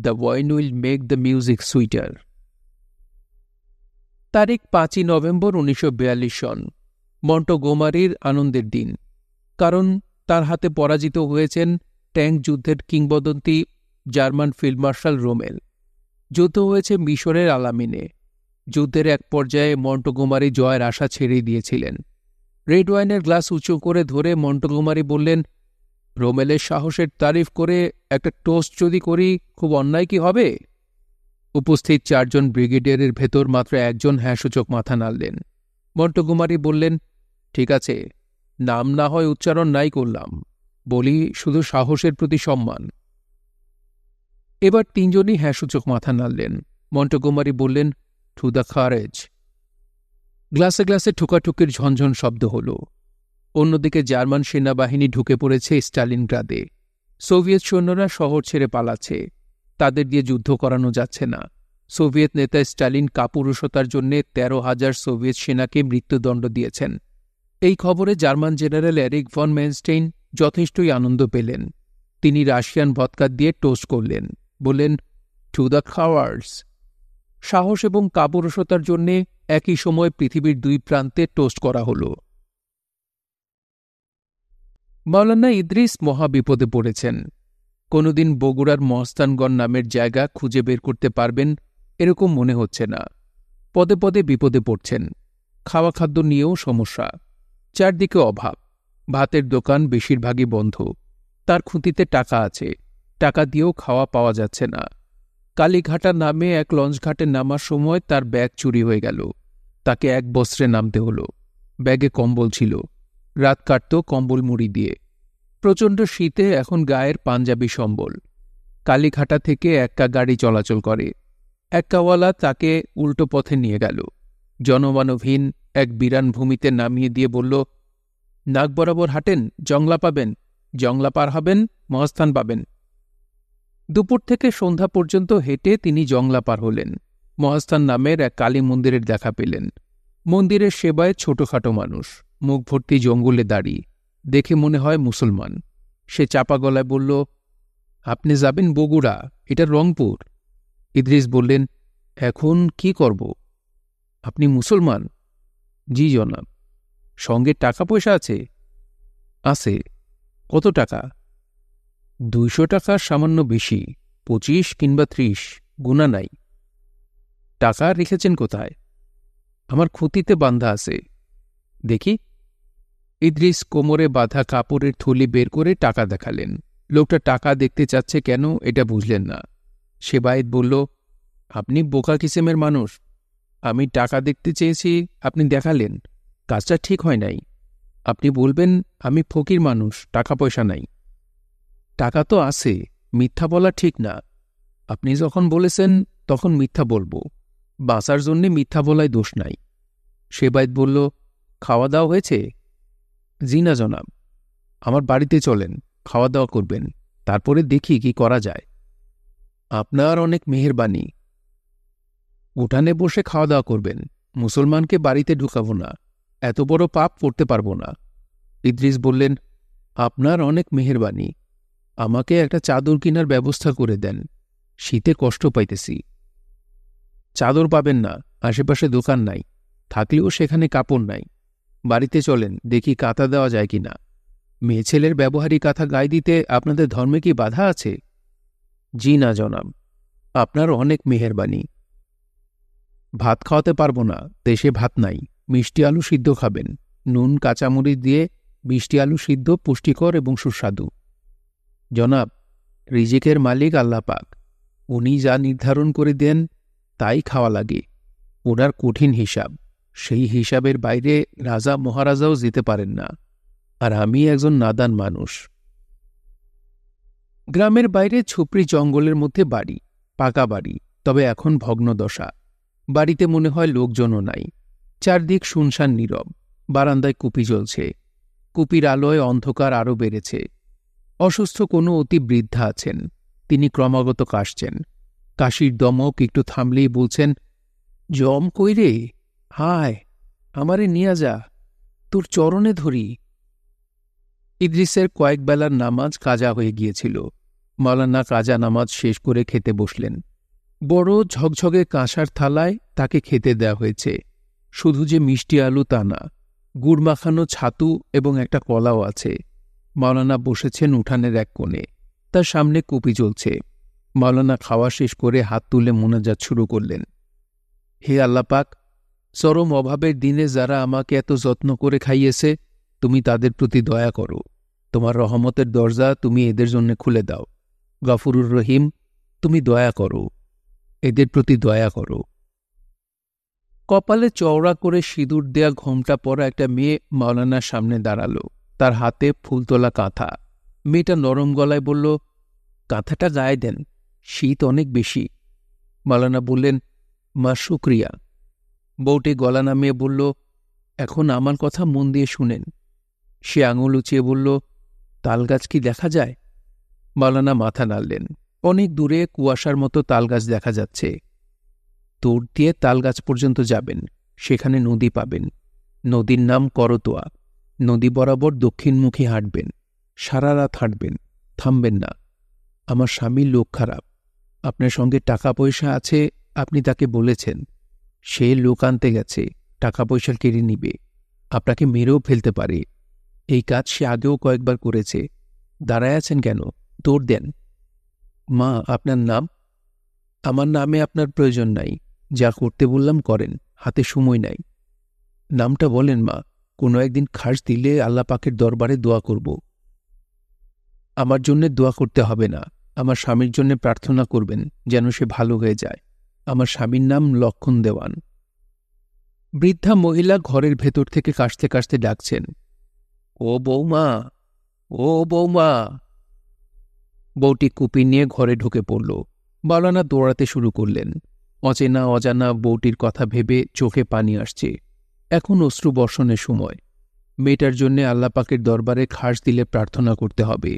the wine will make the music sweeter তারিখ পাঁচই নভেম্বর উনিশশো সন গোমারির আনন্দের দিন কারণ তার হাতে পরাজিত হয়েছেন ট্যাঙ্ক যুদ্ধের কিংবদন্তি জার্মান ফিল্ড মার্শাল রোমেল যুদ্ধ হয়েছে মিশরের আলামিনে যুদ্ধের এক পর্যায়ে মন্টোগোমারি জয়ের আশা ছেড়ে দিয়েছিলেন রেড ওয়াইনের গ্লাস উঁচু করে ধরে মন্টোগোমারি বললেন রোমেলের সাহসের তারিফ করে একটা টোস্ট যদি করি খুব অন্যায় কি হবে উপস্থিত চারজন ব্রিগেডিয়ারের ভেতর মাত্র একজন হ্যাঁসূচক মাথা নাড়লেন মন্টগুমারি বললেন ঠিক আছে নাম না হয় উচ্চারণ নাই করলাম বলি শুধু সাহসের প্রতি সম্মান এবার তিনজনই হ্যাঁসূচক মাথা নাড়লেন মন্টকুমারী বললেন টু দ্য খারেজ গ্লাসে গ্লাসে ঠোকাঠুকির ঝনঝন শব্দ হল অন্যদিকে জার্মান সেনাবাহিনী ঢুকে পড়েছে স্টালিনগ্রাদে সোভিয়েত সৈন্যরা শহর ছেড়ে পালাচ্ছে তাদের দিয়ে যুদ্ধ করানো যাচ্ছে না সোভিয়েত নেতা স্টালিন কাপুরুষতার জন্য তেরো হাজার সোভিয়েত সেনাকে মৃত্যুদণ্ড দিয়েছেন এই খবরে German general Erich von Manstein যথেষ্টই আনন্দ পেলেন তিনি রাশিয়ান ভৎকার দিয়ে টোস্ট করলেন বললেন টু দ্য খাওয়ার্স সাহস এবং কাপুরসতার জন্যে একই সময় পৃথিবীর দুই প্রান্তে টোস্ট করা হল মাওলানা ইদ্রিস মহাবিপদে পড়েছেন কোনোদিন বগুড়ার মহস্তানগণ নামের জায়গা খুঁজে বের করতে পারবেন এরকম মনে হচ্ছে না পদে পদে বিপদে পড়ছেন খাওয়া খাদ্য নিয়েও সমস্যা চারদিকে অভাব ভাতের দোকান বেশিরভাগই বন্ধ তার খুঁতিতে টাকা আছে টাকা দিয়েও খাওয়া পাওয়া যাচ্ছে না কালীঘাটা নামে এক লঞ্চঘাটে নামার সময় তার ব্যাগ চুরি হয়ে গেল তাকে এক বস্ত্রে নামতে হল ব্যাগে কম্বল ছিল রাত কাটত কম্বল মুড়ি দিয়ে প্রচণ্ড শীতে এখন গায়ের পাঞ্জাবি সম্বল কালীঘাটা থেকে একটা গাড়ি চলাচল করে এক্কাওয়ালা তাকে উল্টো পথে নিয়ে গেল জনমানবহীন এক বিরান ভূমিতে নামিয়ে দিয়ে বলল নাক বরাবর হাঁটেন জংলা পাবেন জংলা পার হবেন মহাস্থান পাবেন দুপুর থেকে সন্ধ্যা পর্যন্ত হেঁটে তিনি জংলা পার হলেন মহাস্থান নামের এক কালী মন্দিরের দেখা পেলেন মন্দিরের সেবায় ছোটখাটো মানুষ মুখ ভর্তি জঙ্গলে দাঁড়ি দেখে মনে হয় মুসলমান সে চাপা গলায় বলল আপনি যাবেন বগুড়া এটা রংপুর ইদ্রিস বললেন এখন কি করব আপনি মুসলমান জি জনাব সঙ্গে টাকা পয়সা আছে আছে কত টাকা দুইশো টাকা সামান্য বেশি পঁচিশ কিংবা ত্রিশ গুণা নাই টাকা রেখেছেন কোথায় আমার ক্ষতিতে বান্ধা আছে দেখি ইদ্রিস কোমরে বাঁধা কাপড়ের থলি বের করে টাকা দেখালেন লোকটা টাকা দেখতে চাচ্ছে কেন এটা বুঝলেন না সেবায়েত বলল আপনি বোকা কিসেমের মানুষ আমি টাকা দেখতে চেয়েছি আপনি দেখালেন কাজটা ঠিক হয় নাই আপনি বলবেন আমি ফকির মানুষ টাকা পয়সা নাই টাকা তো আছে মিথ্যা বলা ঠিক না আপনি যখন বলেছেন তখন মিথ্যা বলবো বাঁচার জন্যে মিথ্যা বলায় দোষ নাই সে বাইদ বলল খাওয়া দাওয়া হয়েছে জি না জনাব আমার বাড়িতে চলেন খাওয়া দাওয়া করবেন তারপরে দেখি কি করা যায় আপনার অনেক মেহেরবানি উঠানে বসে খাওয়া দাওয়া করবেন মুসলমানকে বাড়িতে ঢুকাব না এত বড় পাপ করতে পারব না ইদ্রিস বললেন আপনার অনেক মেহরবানি আমাকে একটা চাদর কিনার ব্যবস্থা করে দেন শীতে কষ্ট পাইতেছি চাদর পাবেন না আশেপাশে দোকান নাই থাকলেও সেখানে কাপড় নাই বাড়িতে চলেন দেখি কাঁথা দেওয়া যায় কি না মেয়ে ছেলের ব্যবহারী কাঁথা গায়ে দিতে আপনাদের ধর্মে কি বাধা আছে জি না জনাব আপনার অনেক মেহরবানি ভাত খাওয়াতে পারবো না দেশে ভাত নাই মিষ্টি আলু সিদ্ধ খাবেন নুন কাঁচামরিচ দিয়ে মিষ্টি আলু সিদ্ধ পুষ্টিকর এবং সুস্বাদু জনাব রিজিকের মালিক আল্লাহ পাক উনি যা নির্ধারণ করে দেন তাই খাওয়া লাগে ওনার কঠিন হিসাব সেই হিসাবের বাইরে রাজা মহারাজাও যেতে পারেন না আর আমি একজন নাদান মানুষ গ্রামের বাইরে ছুপড়ি জঙ্গলের মধ্যে বাড়ি পাকা বাড়ি তবে এখন ভগ্নদশা বাড়িতে মনে হয় লোকজনও নাই চারদিক শুনশান নীরব বারান্দায় কুপি জ্বলছে কুপির আলোয় অন্ধকার আরও বেড়েছে অসুস্থ কোনো অতি বৃদ্ধা আছেন তিনি ক্রমাগত কাশছেন কাশির দমক একটু থামলেই বলছেন জম কই রে হায় আমারে নিয়া যা তোর চরণে ধরি ইদ্রিসের কয়েক বেলার নামাজ কাজা হয়ে গিয়েছিল মালান্না কাজা নামাজ শেষ করে খেতে বসলেন বড় ঝকঝকে কাঁসার থালায় তাকে খেতে দেয়া হয়েছে শুধু যে মিষ্টি আলু তা না গুড় মাখানো ছাতু এবং একটা কলাও আছে মাওলানা বসেছেন উঠানের এক কোণে তার সামনে কুপি চলছে মাওলানা খাওয়া শেষ করে হাত তুলে মোনাজাত শুরু করলেন হে আল্লাপাক চরম অভাবের দিনে যারা আমাকে এত যত্ন করে খাইয়েছে তুমি তাদের প্রতি দয়া করো তোমার রহমতের দরজা তুমি এদের জন্য খুলে দাও গফরুর রহিম তুমি দয়া করো এদের প্রতি দয়া করো কপালে চওড়া করে সিঁদুর দেয়া ঘোমটা পরা একটা মেয়ে মাওলানার সামনে দাঁড়ালো তার হাতে ফুলতোলা কাঁথা মেয়েটা নরম গলায় বলল কাঁথাটা গায়ে দেন শীত অনেক বেশি মালানা বললেন মা শুক্রিয়া বউটি গলা নামিয়ে বলল এখন আমার কথা মন দিয়ে শুনেন সে আঙুল উঁচিয়ে বলল তালগাছ কি দেখা যায় মালানা মাথা নাড়লেন অনেক দূরে কুয়াশার মতো তালগাছ দেখা যাচ্ছে দূর দিয়ে তালগাছ পর্যন্ত যাবেন সেখানে নদী পাবেন নদীর নাম করতোয়া নদী বরাবর দক্ষিণমুখী হাঁটবেন সারা রাত হাঁটবেন থামবেন না আমার স্বামীর লোক খারাপ আপনার সঙ্গে টাকা পয়সা আছে আপনি তাকে বলেছেন সে লোক আনতে গেছে টাকা পয়সা কেড়ে নিবে আপনাকে মেরেও ফেলতে পারে এই কাজ সে আগেও কয়েকবার করেছে দাঁড়ায় আছেন কেন দৌড় দেন মা আপনার নাম আমার নামে আপনার প্রয়োজন নাই যা করতে বললাম করেন হাতে সময় নাই নামটা বলেন মা কোনো একদিন খাস দিলে আল্লাহ পাকের দরবারে দোয়া করব আমার জন্যে দোয়া করতে হবে না আমার স্বামীর জন্যে প্রার্থনা করবেন যেন সে ভালো হয়ে যায় আমার স্বামীর নাম লক্ষণ দেওয়ান বৃদ্ধা মহিলা ঘরের ভেতর থেকে কাশতে কাশতে ডাকছেন ও বৌমা ও বৌমা বউটি কুপি নিয়ে ঘরে ঢুকে পড়ল বালানা দৌড়াতে শুরু করলেন অচেনা অজানা বউটির কথা ভেবে চোখে পানি আসছে এখন অশ্রু বর্ষণের সময় মেয়েটার জন্যে আল্লাপাকের দরবারে খাস দিলে প্রার্থনা করতে হবে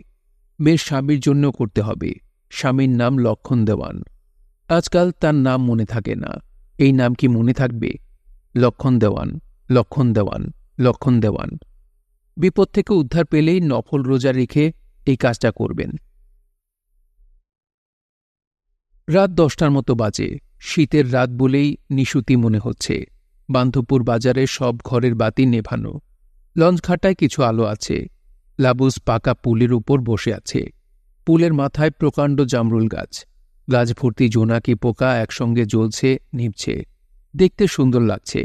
মেয়ের স্বামীর জন্য করতে হবে স্বামীর নাম লক্ষণ দেওয়ান আজকাল তার নাম মনে থাকে না এই নাম কি মনে থাকবে লক্ষণ দেওয়ান লক্ষণ দেওয়ান লক্ষণ দেওয়ান বিপদ থেকে উদ্ধার পেলেই নফল রোজা রেখে এই কাজটা করবেন রাত দশটার মতো বাজে শীতের রাত বলেই নিশুতি মনে হচ্ছে বান্ধবপুর বাজারে সব ঘরের বাতি নেভানো লঞ্চঘাটায় কিছু আলো আছে লাবুস পাকা পুলের উপর বসে আছে পুলের মাথায় প্রকাণ্ড জামরুল গাছ গাছ ভর্তি জোনাকি পোকা একসঙ্গে জ্বলছে নিভছে দেখতে সুন্দর লাগছে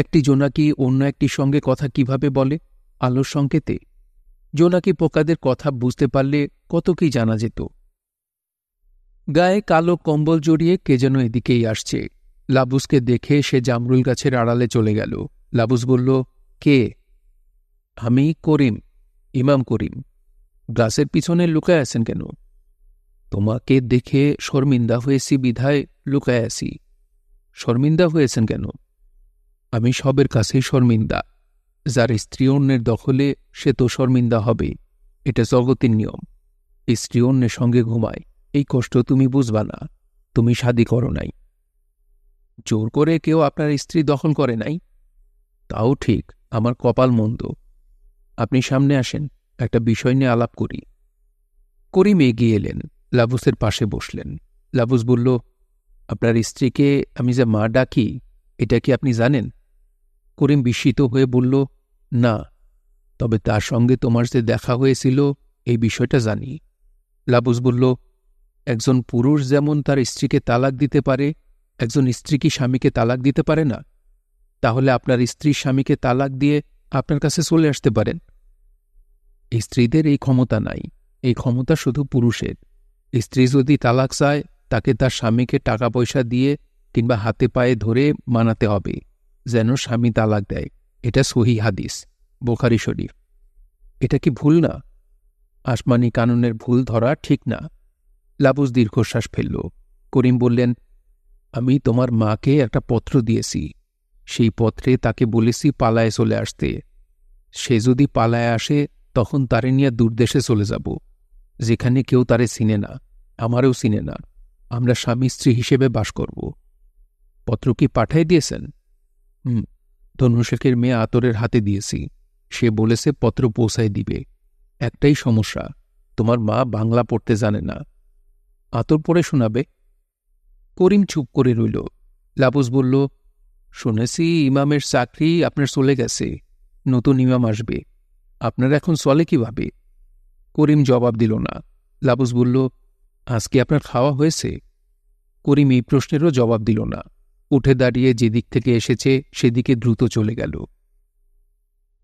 একটি জোনাকি অন্য একটি সঙ্গে কথা কিভাবে বলে আলোর সংকেতে জোনাকি পোকাদের কথা বুঝতে পারলে কত কি জানা যেত গায়ে কালো কম্বল জড়িয়ে কে যেন এদিকেই আসছে লাবুসকে দেখে সে জামরুল গাছের আড়ালে চলে গেল লাবুস বলল কে আমি করিম ইমাম করিম গাছের পিছনে লুকায় আছেন কেন তোমাকে দেখে শর্মিন্দা হয়েছি বিধায় লুকায় আছি শর্মিন্দা হয়েছেন কেন আমি সবের কাছেই শর্মিন্দা যার স্ত্রী অন্যের দখলে সে তো শর্মিন্দা হবে এটা জগতের নিয়ম স্ত্রী অন্যের সঙ্গে ঘুমায় এই কষ্ট তুমি বুঝবা না তুমি শাদি করো নাই জোর করে কেউ আপনার স্ত্রী দখল করে নাই তাও ঠিক আমার কপাল মন্দ আপনি সামনে আসেন একটা বিষয় নিয়ে আলাপ করি করিম এগিয়ে এলেন লাবুসের পাশে বসলেন লাবুস বলল আপনার স্ত্রীকে আমি যে মা ডাকি এটা কি আপনি জানেন করিম বিস্মিত হয়ে বলল না তবে তার সঙ্গে তোমার যে দেখা হয়েছিল এই বিষয়টা জানি লাবুস বলল একজন পুরুষ যেমন তার স্ত্রীকে তালাক দিতে পারে একজন স্ত্রী কি স্বামীকে তালাক দিতে পারে না তাহলে আপনার স্ত্রী স্বামীকে তালাক দিয়ে আপনার কাছে চলে আসতে পারেন স্ত্রীদের এই ক্ষমতা নাই এই ক্ষমতা শুধু পুরুষের স্ত্রী যদি তালাক চায় তাকে তার স্বামীকে টাকা পয়সা দিয়ে কিংবা হাতে পায়ে ধরে মানাতে হবে যেন স্বামী তালাক দেয় এটা সহি হাদিস বোখারি শরীফ এটা কি ভুল না আসমানি কানুনের ভুল ধরা ঠিক না লাবুস দীর্ঘশ্বাস ফেলল করিম বললেন আমি তোমার মাকে একটা পত্র দিয়েছি সেই পত্রে তাকে বলেছি পালায় চলে আসতে সে যদি পালায় আসে তখন তারে নিয়ে দূরদেশে চলে যাব যেখানে কেউ তারে চিনে না আমারও চিনে না আমরা স্বামী স্ত্রী হিসেবে বাস করব পত্র কি পাঠাই দিয়েছেন হুম ধনুশেখের মেয়ে আতরের হাতে দিয়েছি সে বলেছে পত্র পৌঁছায় দিবে একটাই সমস্যা তোমার মা বাংলা পড়তে জানে না আতর পরে শোনাবে করিম চুপ করে রইল লাবুস বলল শুনেছি ইমামের চাকরি আপনার চলে গেছে নতুন ইমাম আসবে আপনার এখন চলে কিভাবে করিম জবাব দিল না লাবুস বলল আজকে আপনার খাওয়া হয়েছে করিম এই প্রশ্নেরও জবাব দিল না উঠে দাঁড়িয়ে যেদিক থেকে এসেছে সেদিকে দ্রুত চলে গেল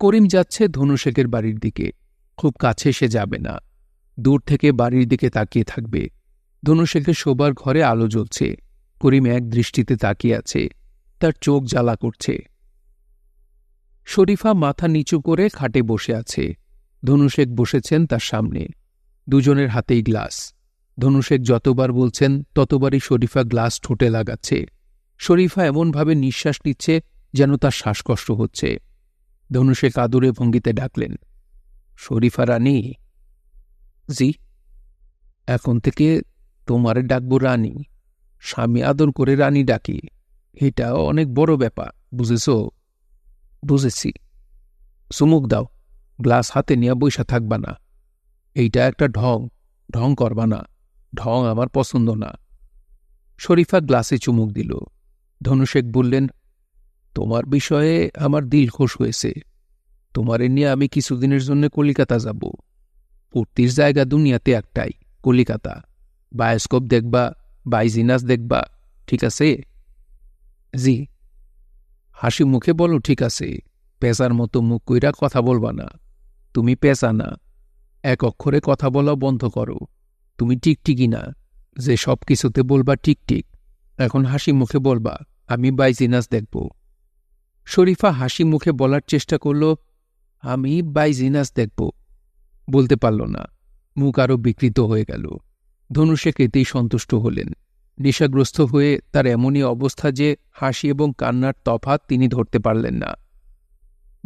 করিম যাচ্ছে ধনুশেখের বাড়ির দিকে খুব কাছে সে যাবে না দূর থেকে বাড়ির দিকে তাকিয়ে থাকবে ধনুশেখের শোবার ঘরে আলো জ্বলছে করিম এক দৃষ্টিতে তাকিয়ে আছে তার চোখ জ্বালা করছে শরীফা মাথা নিচু করে খাটে বসে আছে ধনুশেখ বসেছেন তার সামনে দুজনের হাতেই গ্লাস ধনুশেখ যতবার বলছেন ততবারই শরীফা গ্লাস ঠোঁটে লাগাচ্ছে শরীফা এমনভাবে নিঃশ্বাস নিচ্ছে যেন তার শ্বাসকষ্ট হচ্ছে ধনুশেখ আদুরে ভঙ্গিতে ডাকলেন শরীফা রানী জি এখন থেকে তোমার ডাকবো রানী স্বামী আদর করে রানী ডাকে এটা অনেক বড় ব্যাপার বুঝেছ বুঝেছি চুমুক দাও গ্লাস হাতে নিয়ে বৈশা থাকবা না এইটা একটা ঢং ঢং করবা না ঢং আমার পছন্দ না শরীফা গ্লাসে চুমুক দিল ধনুশেখ বললেন তোমার বিষয়ে আমার দিল খোশ হয়েছে তোমারে নিয়ে আমি কিছুদিনের জন্য কলিকাতা যাব পূর্তির জায়গা দুনিয়াতে একটাই কলিকাতা বায়োস্কোপ দেখবা বাইজিনাস দেখবা ঠিক আছে জি হাসি মুখে বলো ঠিক আছে পেঁচার মতো মুখ কইরা কথা বলবা না তুমি পেঁচা না এক অক্ষরে কথা বলা বন্ধ করো তুমি টিকটিকি না যে সব কিছুতে বলবা ঠিক ঠিক এখন হাসি মুখে বলবা আমি বাইজিনাস দেখব শরীফা হাসি মুখে বলার চেষ্টা করল আমি বাইজিনাস দেখব বলতে পারল না মুখ আরও বিকৃত হয়ে গেল ধনুষে এতেই সন্তুষ্ট হলেন নেশাগ্রস্ত হয়ে তার এমনই অবস্থা যে হাসি এবং কান্নার তফাত তিনি ধরতে পারলেন না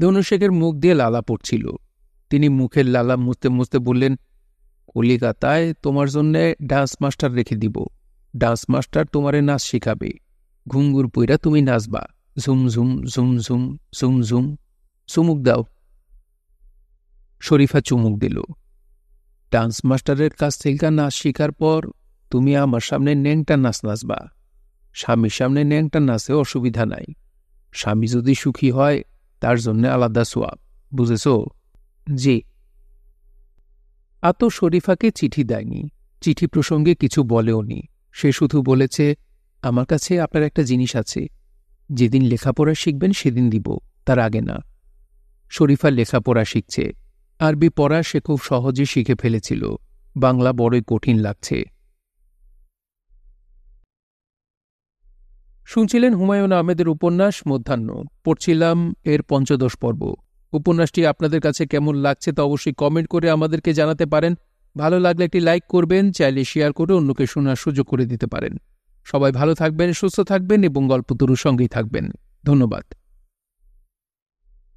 ধনুশেখের মুখ দিয়ে লালা পড়ছিল তিনি মুখের লালা মুছতে মুছতে বললেন কলিকাতায় তোমার জন্যে ডান্স মাস্টার রেখে দিব ডান্স মাস্টার তোমারে নাচ শিখাবে ঘুঙ্গুর পইরা তুমি নাচবা ঝুম ঝুম ঝুম ঝুম ঝুম ঝুম চুমুক দাও শরীফা চুমুক দিল ডান্স মাস্টারের কাছ থেকে নাচ শেখার পর তুমি আমার সামনে ন্যাংটা নাচ নাচবা স্বামীর সামনে ন্যাংটা নাচে অসুবিধা নাই স্বামী যদি সুখী হয় তার জন্য আলাদা সোয়াব বুঝেছ জি আত শরীফাকে চিঠি দেয়নি চিঠি প্রসঙ্গে কিছু বলেওনি সে শুধু বলেছে আমার কাছে আপনার একটা জিনিস আছে যেদিন লেখাপড়া শিখবেন সেদিন দিব তার আগে না শরীফা লেখাপড়া শিখছে আরবি পড়া সে খুব সহজে শিখে ফেলেছিল বাংলা বড়ই কঠিন লাগছে শুনছিলেন হুমায়ুন আহমেদের উপন্যাস মধ্যাহ্ন পড়ছিলাম এর পঞ্চদশ পর্ব উপন্যাসটি আপনাদের কাছে কেমন লাগছে তা অবশ্যই কমেন্ট করে আমাদেরকে জানাতে পারেন ভালো লাগলে একটি লাইক করবেন চাইলে শেয়ার করে অন্যকে শোনার সুযোগ করে দিতে পারেন সবাই ভালো থাকবেন সুস্থ থাকবেন এবং গল্পতরুর সঙ্গেই থাকবেন ধন্যবাদ